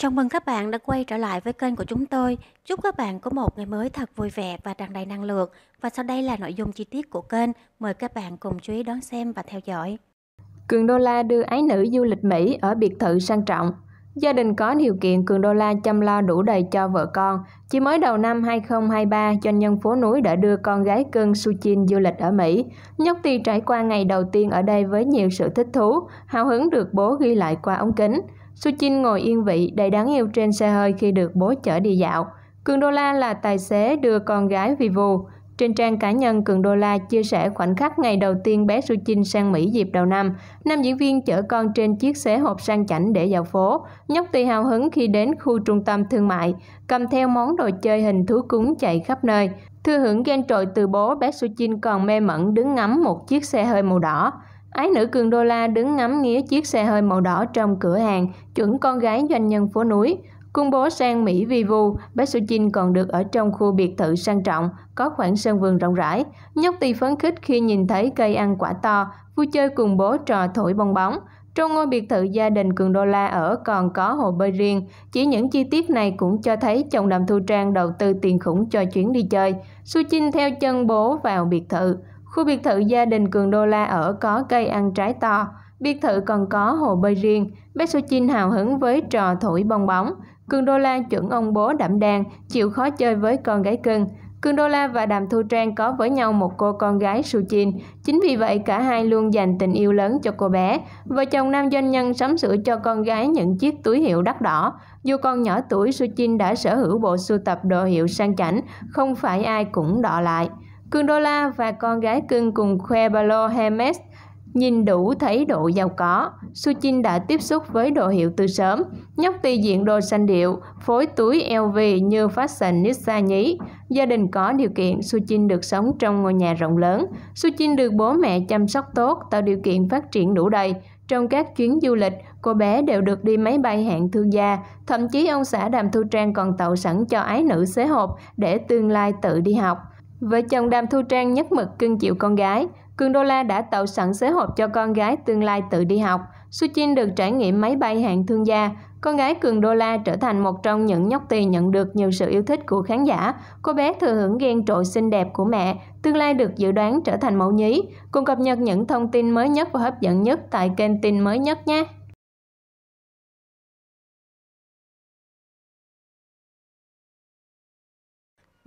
Chào mừng các bạn đã quay trở lại với kênh của chúng tôi. Chúc các bạn có một ngày mới thật vui vẻ và tràn đầy năng lượng. Và sau đây là nội dung chi tiết của kênh. Mời các bạn cùng chú ý đón xem và theo dõi. Cường Đô La đưa ái nữ du lịch Mỹ ở biệt thự sang trọng. Gia đình có điều kiện Cường Đô La chăm lo đủ đầy cho vợ con. Chỉ mới đầu năm 2023, doanh nhân phố núi đã đưa con gái cưng Suchin du lịch ở Mỹ. Nhóc Ti trải qua ngày đầu tiên ở đây với nhiều sự thích thú, hào hứng được bố ghi lại qua ống kính. Suchin ngồi yên vị đầy đáng yêu trên xe hơi khi được bố chở đi dạo. Cường Đô La là tài xế đưa con gái Vivo. Trên trang cá nhân, Cường Đô La chia sẻ khoảnh khắc ngày đầu tiên bé Suchin sang Mỹ dịp đầu năm. Nam diễn viên chở con trên chiếc xế hộp sang chảnh để dạo phố. Nhóc tì hào hứng khi đến khu trung tâm thương mại, cầm theo món đồ chơi hình thú cúng chạy khắp nơi. Thư hưởng ghen trội từ bố, bé Suchin còn mê mẩn đứng ngắm một chiếc xe hơi màu đỏ. Ái nữ Cường Đô La đứng ngắm nghía chiếc xe hơi màu đỏ trong cửa hàng, chuẩn con gái doanh nhân phố núi. Cung bố sang Mỹ vi vu, bác Su Chin còn được ở trong khu biệt thự sang trọng, có khoảng sân vườn rộng rãi. Nhóc tỳ phấn khích khi nhìn thấy cây ăn quả to, vui chơi cùng bố trò thổi bong bóng. Trong ngôi biệt thự gia đình Cường Đô La ở còn có hồ bơi riêng, chỉ những chi tiết này cũng cho thấy chồng Đàm Thu Trang đầu tư tiền khủng cho chuyến đi chơi. Su Chin theo chân bố vào biệt thự. Khu biệt thự gia đình Cường Đô La ở có cây ăn trái to, biệt thự còn có hồ bơi riêng. bé Besuchin hào hứng với trò thổi bong bóng. Cường Đô La chuẩn ông bố đảm đang, chịu khó chơi với con gái cưng. Cường Đô La và Đàm Thu Trang có với nhau một cô con gái su Suchin. Chính vì vậy cả hai luôn dành tình yêu lớn cho cô bé. Vợ chồng nam doanh nhân sắm sửa cho con gái những chiếc túi hiệu đắt đỏ. Dù con nhỏ tuổi su Suchin đã sở hữu bộ sưu tập đồ hiệu sang chảnh, không phải ai cũng đọ lại. Cưng đô la và con gái cưng cùng khoe balo Hermes Nhìn đủ thấy độ giàu có, Suchin đã tiếp xúc với đồ hiệu từ sớm. Nhóc ti diện đồ xanh điệu, phối túi LV như fashionista nhí. Gia đình có điều kiện, Suchin được sống trong ngôi nhà rộng lớn. Suchin được bố mẹ chăm sóc tốt, tạo điều kiện phát triển đủ đầy. Trong các chuyến du lịch, cô bé đều được đi máy bay hạng thương gia. Thậm chí ông xã Đàm Thu Trang còn tạo sẵn cho ái nữ xế hộp để tương lai tự đi học. Vợ chồng Đàm Thu Trang nhất mực cưng chịu con gái. Cường Đô La đã tạo sẵn xế hộp cho con gái tương lai tự đi học. Suchin được trải nghiệm máy bay hạng thương gia. Con gái Cường Đô La trở thành một trong những nhóc tỳ nhận được nhiều sự yêu thích của khán giả. Cô bé thừa hưởng ghen trội xinh đẹp của mẹ, tương lai được dự đoán trở thành mẫu nhí. Cùng cập nhật những thông tin mới nhất và hấp dẫn nhất tại kênh tin mới nhất nhé!